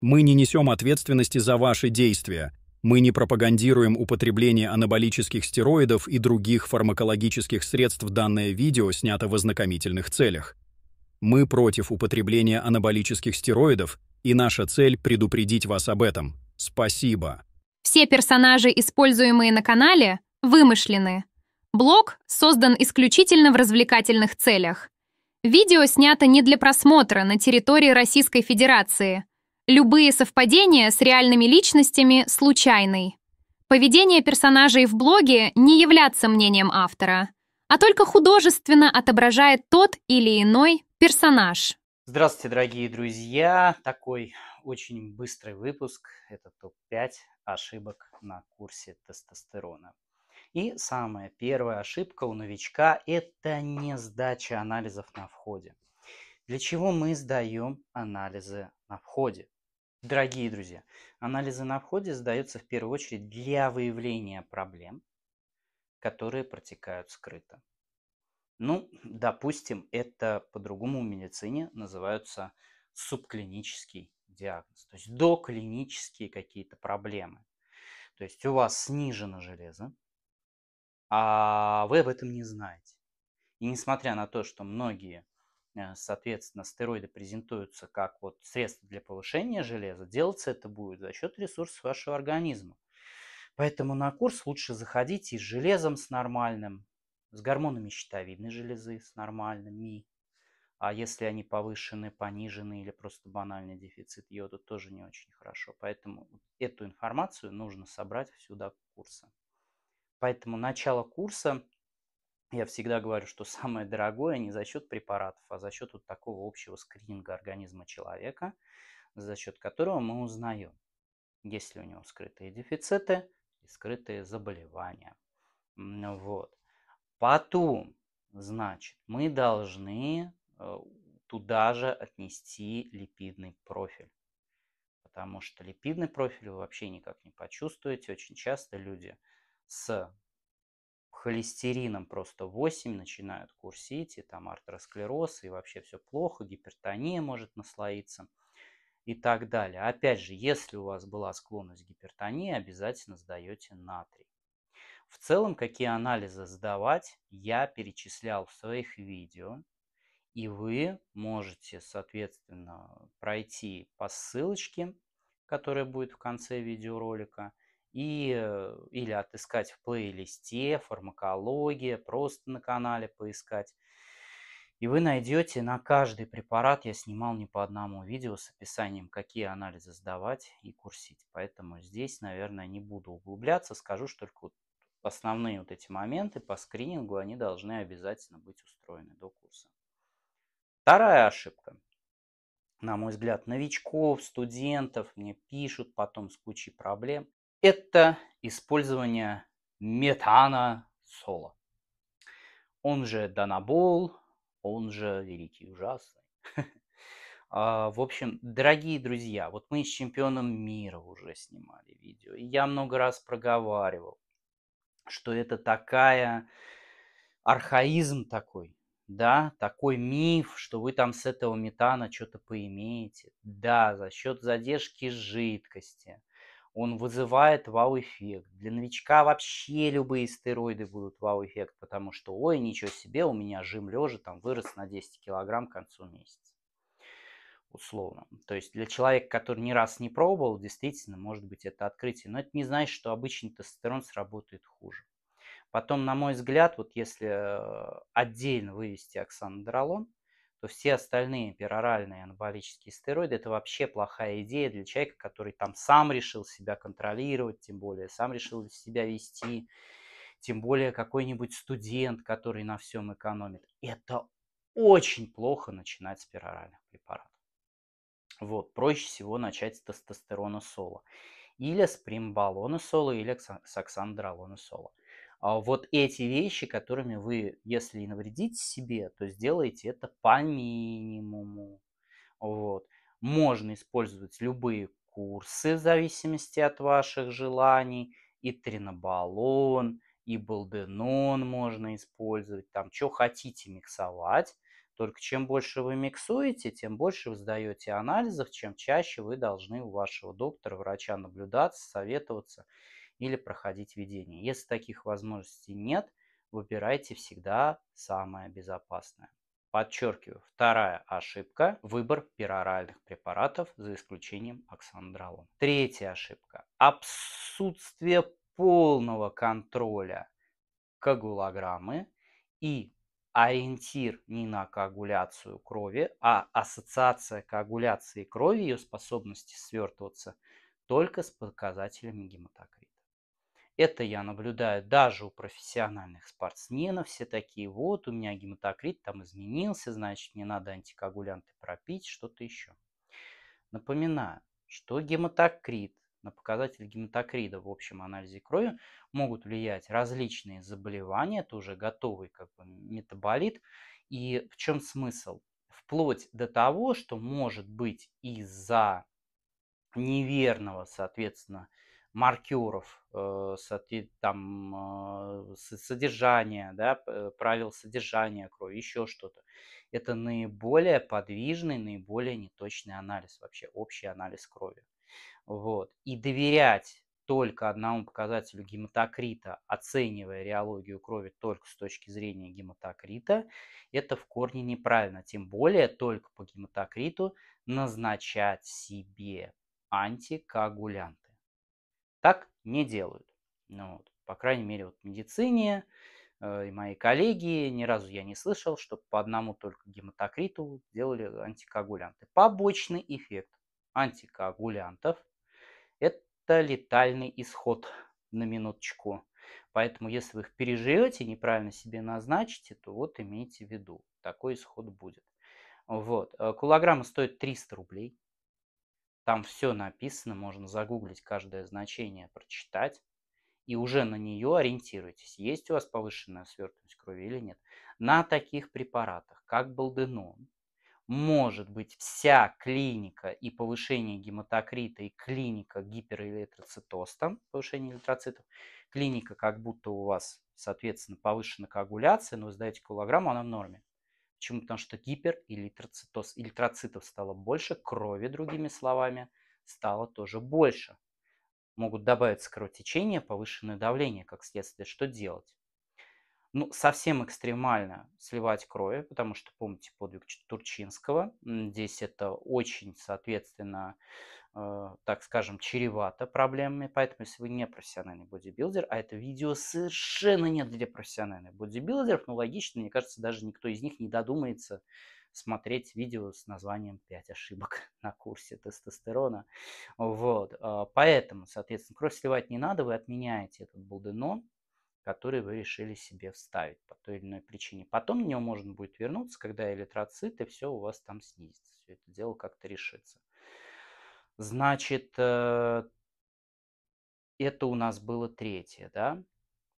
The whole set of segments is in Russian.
Мы не несем ответственности за ваши действия. Мы не пропагандируем употребление анаболических стероидов и других фармакологических средств данное видео снято в ознакомительных целях. Мы против употребления анаболических стероидов, и наша цель — предупредить вас об этом. Спасибо. Все персонажи, используемые на канале, вымышлены. Блог создан исключительно в развлекательных целях. Видео снято не для просмотра на территории Российской Федерации — Любые совпадения с реальными личностями случайны. Поведение персонажей в блоге не является мнением автора, а только художественно отображает тот или иной персонаж. Здравствуйте, дорогие друзья! Такой очень быстрый выпуск. Это топ-5 ошибок на курсе тестостерона. И самая первая ошибка у новичка – это не сдача анализов на входе. Для чего мы сдаем анализы на входе? Дорогие друзья, анализы на обходе сдаются в первую очередь для выявления проблем, которые протекают скрыто. Ну, допустим, это по-другому в медицине называются субклинический диагноз, то есть доклинические какие-то проблемы. То есть у вас снижено железо, а вы об этом не знаете. И несмотря на то, что многие Э, соответственно, стероиды презентуются как вот средство для повышения железа, делаться это будет за счет ресурсов вашего организма. Поэтому на курс лучше заходить с железом, с нормальным, с гормонами щитовидной железы, с нормальными. А если они повышены, понижены или просто банальный дефицит йода, тоже не очень хорошо. Поэтому эту информацию нужно собрать всю до курса. Поэтому начало курса я всегда говорю, что самое дорогое не за счет препаратов, а за счет вот такого общего скрининга организма человека, за счет которого мы узнаем, есть ли у него скрытые дефициты и скрытые заболевания. Вот. Потом, значит, мы должны э, туда же отнести липидный профиль. Потому что липидный профиль вы вообще никак не почувствуете. Очень часто люди с холестерином просто 8 начинают курсить, и там артеросклероз, и вообще все плохо, гипертония может наслоиться и так далее. Опять же, если у вас была склонность к гипертонии, обязательно сдаете натрий. В целом, какие анализы сдавать, я перечислял в своих видео. И вы можете, соответственно, пройти по ссылочке, которая будет в конце видеоролика, и, э, или отыскать в плейлисте, фармакология, просто на канале поискать. И вы найдете на каждый препарат, я снимал не по одному видео с описанием, какие анализы сдавать и курсить. Поэтому здесь, наверное, не буду углубляться, скажу, что только основные вот эти моменты по скринингу, они должны обязательно быть устроены до курса. Вторая ошибка на мой взгляд, новичков, студентов мне пишут потом с кучей проблем это использование метана соло. Он же Данабол, он же Великий Ужасный. А, в общем, дорогие друзья, вот мы с чемпионом мира уже снимали видео. И я много раз проговаривал, что это такая архаизм такой, да, такой миф, что вы там с этого метана что-то поимеете. Да, за счет задержки жидкости, он вызывает вау-эффект. Для новичка вообще любые стероиды будут вау-эффект, потому что, ой, ничего себе, у меня жим лежа там вырос на 10 килограмм к концу месяца. Условно. То есть для человека, который ни раз не пробовал, действительно, может быть, это открытие. Но это не значит, что обычный тестостерон сработает хуже. Потом, на мой взгляд, вот если э, отдельно вывести оксандролон, то все остальные пероральные анаболические стероиды – это вообще плохая идея для человека, который там сам решил себя контролировать, тем более сам решил себя вести, тем более какой-нибудь студент, который на всем экономит. Это очень плохо начинать с пероральных препаратов. Вот, проще всего начать с тестостерона соло. Или с примбалона соло, или с оксандролона соло. А, вот эти вещи, которыми вы, если и навредите себе, то сделайте это по минимуму. Вот. Можно использовать любые курсы в зависимости от ваших желаний, и тринобалон, и балденон можно использовать, там, что хотите миксовать. Только чем больше вы миксуете, тем больше вы сдаете анализов, чем чаще вы должны у вашего доктора, врача наблюдаться, советоваться – или проходить ведение. Если таких возможностей нет, выбирайте всегда самое безопасное. Подчеркиваю, вторая ошибка – выбор пероральных препаратов за исключением оксандролона. Третья ошибка – отсутствие полного контроля коагулограммы и ориентир не на коагуляцию крови, а ассоциация коагуляции крови и ее способности свертываться только с показателями гематокрита. Это я наблюдаю даже у профессиональных спортсменов. Все такие, вот у меня гематокрит там изменился, значит мне надо антикоагулянты пропить, что-то еще. Напоминаю, что гематокрит, на показатель гематокрита в общем анализе крови могут влиять различные заболевания, это уже готовый как бы метаболит. И в чем смысл? Вплоть до того, что может быть из-за неверного, соответственно, маркеров, э, там, э, содержания, да, э, правил содержания крови, еще что-то. Это наиболее подвижный, наиболее неточный анализ, вообще общий анализ крови. Вот. И доверять только одному показателю гематокрита, оценивая реологию крови только с точки зрения гематокрита, это в корне неправильно. Тем более только по гематокриту назначать себе антикоагулянты так не делают. Ну, вот, по крайней мере, вот в медицине э, и мои коллеги, ни разу я не слышал, что по одному только гематокриту делали антикоагулянты. Побочный эффект антикоагулянтов – это летальный исход на минуточку. Поэтому, если вы их переживете, неправильно себе назначите, то вот имейте в виду, такой исход будет. Вот. Э, Килограмма стоит 300 рублей. Там все написано, можно загуглить каждое значение, прочитать, и уже на нее ориентируйтесь, есть у вас повышенная свертываемость крови или нет. На таких препаратах, как балденон, может быть вся клиника и повышение гематокрита, и клиника гиперэлитроцитоз, повышение элитроцитов, клиника как будто у вас, соответственно, повышена коагуляция, но вы сдаете килограмм, она в норме. Почему? Потому что гипер- и литроцитоз. стало больше, крови, другими словами, стало тоже больше. Могут добавиться кровотечение, повышенное давление, как следствие. Что делать? Ну, совсем экстремально сливать крови, потому что, помните, подвиг Турчинского. Здесь это очень, соответственно, Э, так скажем, чревато проблемами. Поэтому, если вы не профессиональный бодибилдер, а это видео совершенно не для профессиональных бодибилдеров, ну, логично, мне кажется, даже никто из них не додумается смотреть видео с названием «5 ошибок на курсе тестостерона». Вот. А, поэтому, соответственно, кровь сливать не надо, вы отменяете этот булденон, который вы решили себе вставить по той или иной причине. Потом на него можно будет вернуться, когда эритроциты, все у вас там снизится, все это дело как-то решится. Значит, э, это у нас было третье, да?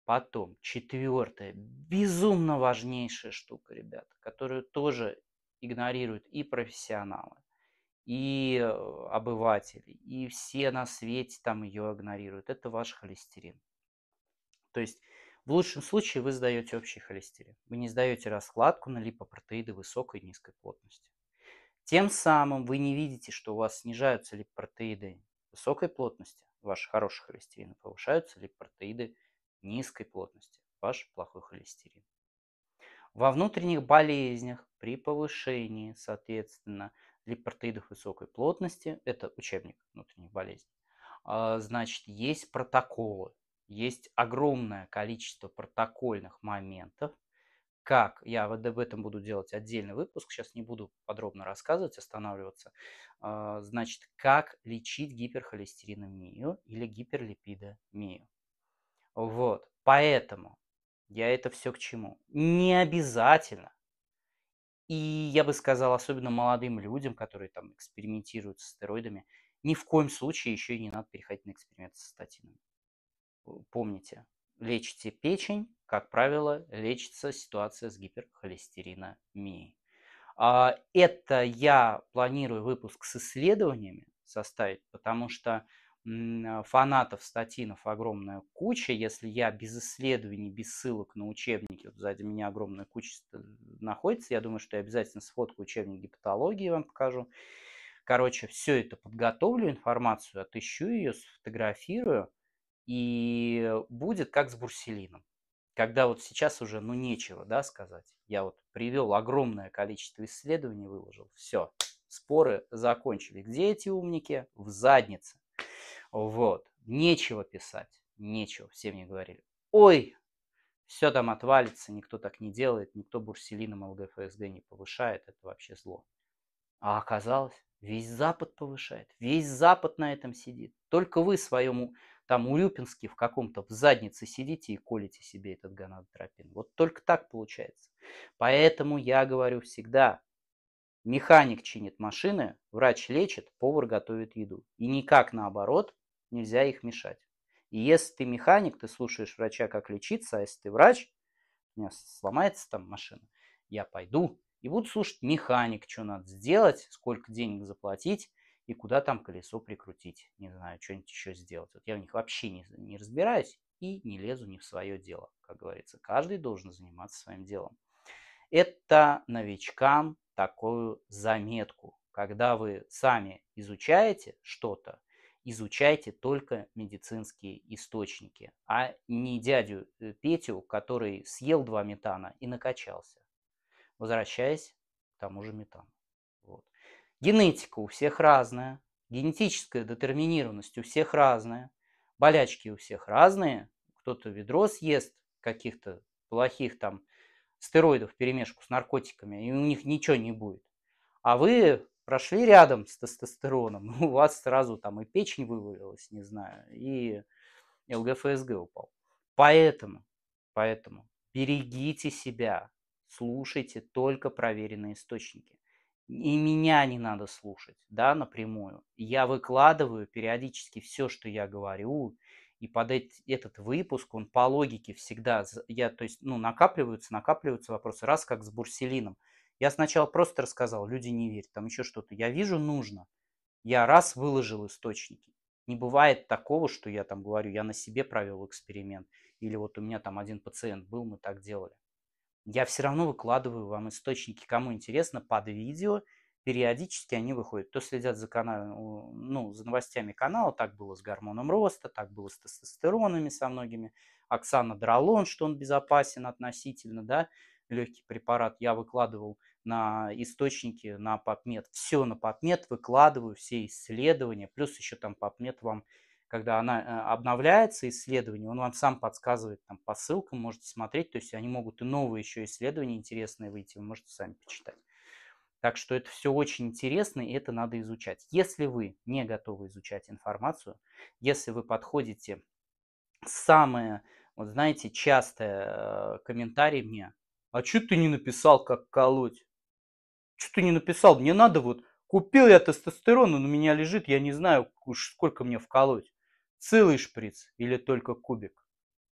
Потом, четвертое, безумно важнейшая штука, ребята, которую тоже игнорируют и профессионалы, и э, обыватели, и все на свете там ее игнорируют. Это ваш холестерин. То есть в лучшем случае вы сдаете общий холестерин. Вы не сдаете раскладку на липопротеиды высокой и низкой плотности. Тем самым вы не видите, что у вас снижаются липопротеиды высокой плотности, ваш хороший холестерин, повышаются липопротеиды низкой плотности, ваш плохой холестерин. Во внутренних болезнях при повышении, соответственно, липопротеидов высокой плотности, это учебник внутренних болезней, а, значит, есть протоколы, есть огромное количество протокольных моментов, как я в этом буду делать отдельный выпуск, сейчас не буду подробно рассказывать, останавливаться. А, значит, как лечить гиперхолестериномию или гиперлипидомию. Вот, поэтому я это все к чему. Не обязательно. И я бы сказал, особенно молодым людям, которые там экспериментируют с стероидами, ни в коем случае еще и не надо переходить на эксперимент со статинами. Помните, лечите печень, как правило, лечится ситуация с гиперхолестериномией. А, это я планирую выпуск с исследованиями составить, потому что фанатов статинов огромная куча. Если я без исследований, без ссылок на учебники, вот сзади меня огромная куча э, находится, я думаю, что я обязательно сфоткаю учебник гепатологии, вам покажу. Короче, все это подготовлю, информацию отыщу ее, сфотографирую, и будет как с бурселином когда вот сейчас уже, ну, нечего, да, сказать. Я вот привел огромное количество исследований, выложил, все, споры закончили. Где эти умники? В заднице. Вот, нечего писать, нечего, все мне говорили. Ой, все там отвалится, никто так не делает, никто бурселином ЛГФСД не повышает, это вообще зло. А оказалось, весь Запад повышает, весь Запад на этом сидит. Только вы своему там Урюпинский в каком-то в заднице сидите и колите себе этот гонадотропин. Вот только так получается. Поэтому я говорю всегда, механик чинит машины, врач лечит, повар готовит еду. И никак наоборот, нельзя их мешать. И если ты механик, ты слушаешь врача, как лечиться, а если ты врач, у меня сломается там машина, я пойду и буду слушать механик, что надо сделать, сколько денег заплатить, и куда там колесо прикрутить, не знаю, что-нибудь еще сделать. Вот я в них вообще не, не разбираюсь и не лезу не в свое дело, как говорится. Каждый должен заниматься своим делом. Это новичкам такую заметку. Когда вы сами изучаете что-то, изучайте только медицинские источники, а не дядю э, Петю, который съел два метана и накачался, возвращаясь к тому же метану. Генетика у всех разная, генетическая детерминированность у всех разная, болячки у всех разные. Кто-то ведро съест каких-то плохих там стероидов в перемешку с наркотиками, и у них ничего не будет. А вы прошли рядом с тестостероном, у вас сразу там и печень вывалилась, не знаю, и ЛГФСГ упал. Поэтому, поэтому берегите себя, слушайте только проверенные источники и меня не надо слушать, да, напрямую. Я выкладываю периодически все, что я говорю, и под этот выпуск, он по логике всегда, я, то есть, ну, накапливаются, накапливаются вопросы, раз как с бурселином. Я сначала просто рассказал, люди не верят, там еще что-то. Я вижу, нужно. Я раз выложил источники. Не бывает такого, что я там говорю, я на себе провел эксперимент, или вот у меня там один пациент был, мы так делали. Я все равно выкладываю вам источники, кому интересно, под видео. Периодически они выходят. То следят за, канал, ну, за новостями канала, так было с гормоном роста, так было с тестостеронами со многими. Оксана Дралон, что он безопасен относительно, да, легкий препарат я выкладывал на источники, на PubMed. Все на PubMed выкладываю, все исследования, плюс еще там PubMed вам когда она э, обновляется, исследование, он вам сам подсказывает там, по ссылкам, можете смотреть, то есть они могут и новые еще исследования интересные выйти, вы можете сами почитать. Так что это все очень интересно, и это надо изучать. Если вы не готовы изучать информацию, если вы подходите, самое, вот знаете, частое э, комментарий мне, а что ты не написал, как колоть? Что ты не написал? Мне надо вот, купил я тестостерон, он у меня лежит, я не знаю, сколько мне вколоть целый шприц или только кубик.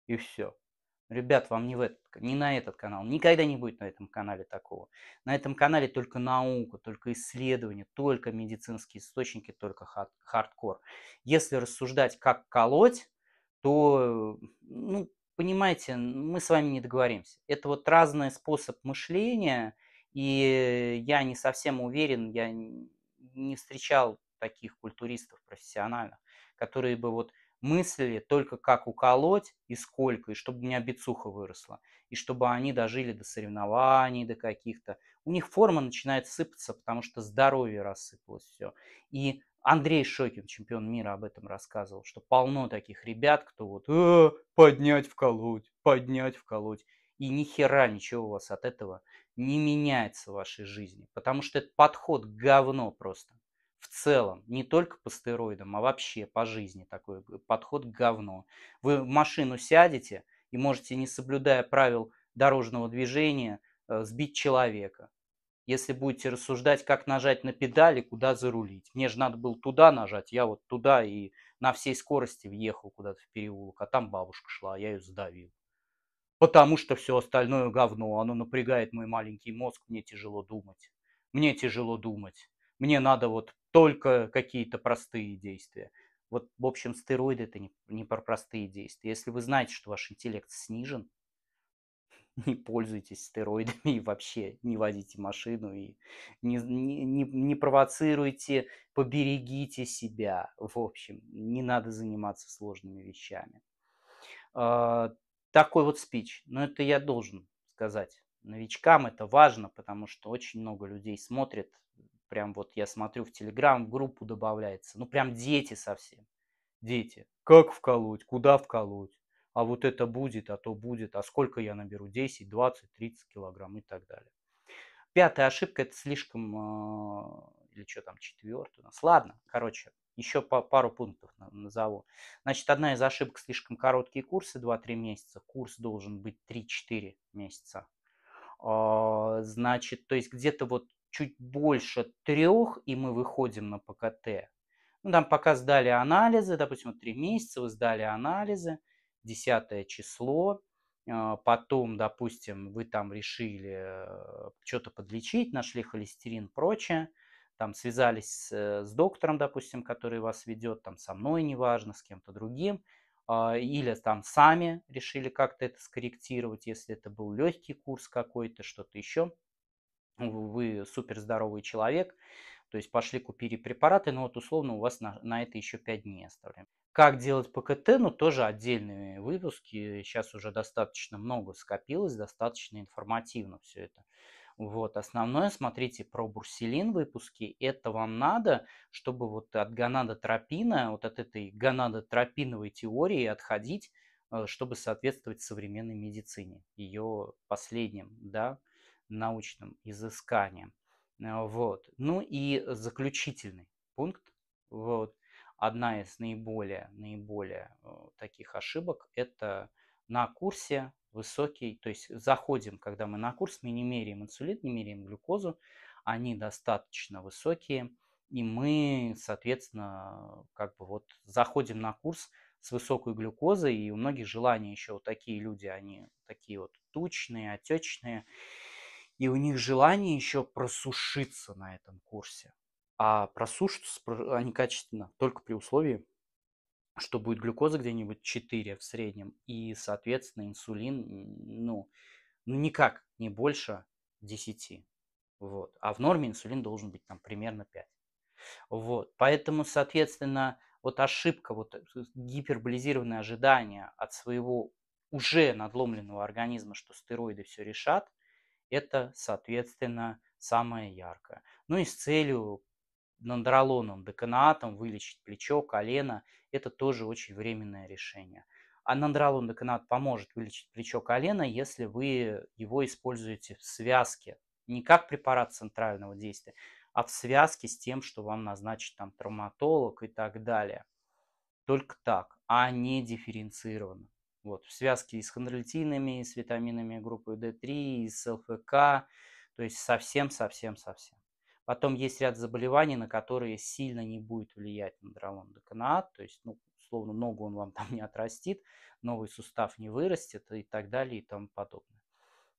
И все. Ребят, вам не, в этот, не на этот канал. Никогда не будет на этом канале такого. На этом канале только наука, только исследования, только медицинские источники, только хард хардкор. Если рассуждать, как колоть, то, ну, понимаете, мы с вами не договоримся. Это вот разный способ мышления, и я не совсем уверен, я не встречал таких культуристов профессионально которые бы вот мыслили только как уколоть и сколько, и чтобы у меня бицуха выросла, и чтобы они дожили до соревнований, до каких-то. У них форма начинает сыпаться, потому что здоровье рассыпалось все. И Андрей Шокин, чемпион мира, об этом рассказывал, что полно таких ребят, кто вот э, поднять, вколоть, поднять, вколоть. И ни хера ничего у вас от этого не меняется в вашей жизни, потому что этот подход говно просто в целом, не только по стероидам, а вообще по жизни такой подход говно. Вы в машину сядете и можете, не соблюдая правил дорожного движения, э, сбить человека. Если будете рассуждать, как нажать на педали, куда зарулить. Мне же надо было туда нажать, я вот туда и на всей скорости въехал куда-то в переулок, а там бабушка шла, а я ее сдавил. Потому что все остальное говно, оно напрягает мой маленький мозг, мне тяжело думать. Мне тяжело думать. Мне надо вот только какие-то простые действия. Вот, в общем, стероиды это не, не про простые действия. Если вы знаете, что ваш интеллект снижен, не пользуйтесь стероидами и вообще не водите машину и не, не, не, не провоцируйте, поберегите себя. В общем, не надо заниматься сложными вещами. Э, такой вот спич. Но ну, это я должен сказать новичкам. Это важно, потому что очень много людей смотрит Прям вот я смотрю в Телеграм, в группу добавляется. Ну, прям дети совсем. Дети. Как вколоть? Куда вколоть? А вот это будет, а то будет. А сколько я наберу? 10, 20, 30 килограмм и так далее. Пятая ошибка – это слишком... Э, или что там, четвертая у нас? Ладно, короче, еще по пару пунктов назову. Значит, одна из ошибок слишком короткие курсы, 2-3 месяца. Курс должен быть 3-4 месяца. А, значит, то есть где-то вот чуть больше трех, и мы выходим на ПКТ. Ну, там пока сдали анализы, допустим, три месяца вы сдали анализы, десятое число, э, потом, допустим, вы там решили э, что-то подлечить, нашли холестерин, прочее, там связались э, с доктором, допустим, который вас ведет, там со мной, неважно, с кем-то другим, а, или там сами решили как-то это скорректировать, если это был легкий курс какой-то, что-то еще вы супер здоровый человек, то есть пошли купили препараты, но вот условно у вас на, на это еще 5 дней оставляем. Как делать ПКТ, ну тоже отдельные выпуски, сейчас уже достаточно много скопилось, достаточно информативно все это. Вот, основное, смотрите, про бурселин выпуски, это вам надо, чтобы вот от гонадотропина, вот от этой гонадотропиновой теории отходить, э, чтобы соответствовать современной медицине, ее последним, да, научным изысканием, э, Вот. Ну и заключительный пункт, вот, одна из наиболее, наиболее э, таких ошибок – это на курсе высокий, то есть заходим, когда мы на курс, мы не меряем инсулин, не меряем глюкозу, они достаточно высокие, и мы, соответственно, как бы вот заходим на курс с высокой глюкозой, и у многих желания еще вот такие люди, они такие вот тучные, отечные, и у них желание еще просушиться на этом курсе. А просушатся они качественно только при условии, что будет глюкоза где-нибудь 4 в среднем, и, соответственно, инсулин, ну, ну никак не больше 10. Вот. А в норме инсулин должен быть там примерно 5. Вот. Поэтому, соответственно, вот ошибка, вот э, гиперболизированное ожидание от своего уже надломленного организма, что стероиды все решат, это, соответственно, самое яркое. Ну и с целью нандролоном, деканатом вылечить плечо, колено, это тоже очень временное решение. А нандролон деканат поможет вылечить плечо, колено, если вы его используете в связке, не как препарат центрального действия, а в связке с тем, что вам назначит там травматолог и так далее. Только так, а не дифференцированно. Вот, в связке с хондролитинами, с витаминами группы D3, с ЛФК, то есть совсем-совсем-совсем. Потом есть ряд заболеваний, на которые сильно не будет влиять надролон деканаат, то есть, ну, условно, ногу он вам там не отрастит, новый сустав не вырастет и так далее и тому подобное.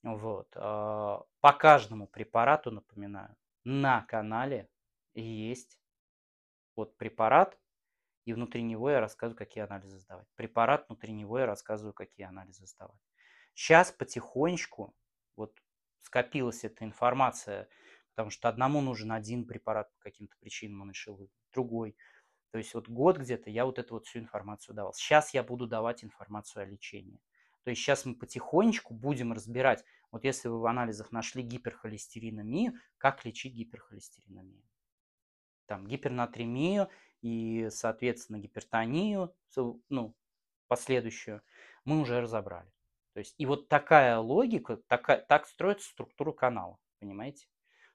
Вот. А, по каждому препарату, напоминаю, на канале есть вот препарат, и внутри него я рассказываю, какие анализы сдавать. Препарат внутри него я рассказываю, какие анализы сдавать. Сейчас потихонечку вот скопилась эта информация, потому что одному нужен один препарат по каким-то причинам, он решил другой. То есть вот год где-то я вот эту вот всю информацию давал. Сейчас я буду давать информацию о лечении. То есть сейчас мы потихонечку будем разбирать, вот если вы в анализах нашли гиперхолестериномию, как лечить гиперхолестериномию. Там гипернатремию – и, соответственно, гипертонию, ну, последующую, мы уже разобрали. То есть, и вот такая логика, такая, так строится структура канала, понимаете?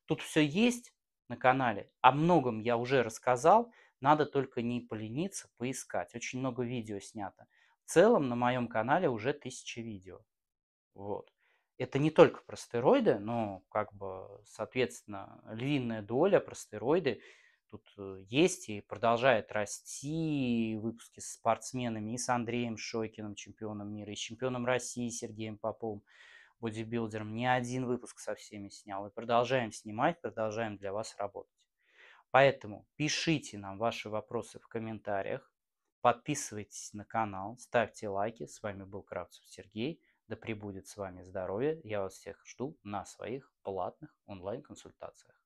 Тут все есть на канале, о многом я уже рассказал, надо только не полениться, поискать. Очень много видео снято. В целом на моем канале уже тысячи видео. Вот. Это не только про стероиды, но как бы, соответственно, львиная доля про стероиды – тут э, есть и продолжает расти. выпуски с спортсменами и с Андреем Шойкиным, чемпионом мира, и с чемпионом России Сергеем Поповым, бодибилдером. Не один выпуск со всеми снял. И продолжаем снимать, продолжаем для вас работать. Поэтому пишите нам ваши вопросы в комментариях, подписывайтесь на канал, ставьте лайки. С вами был Кравцев Сергей. Да пребудет с вами здоровье. Я вас всех жду на своих платных онлайн-консультациях.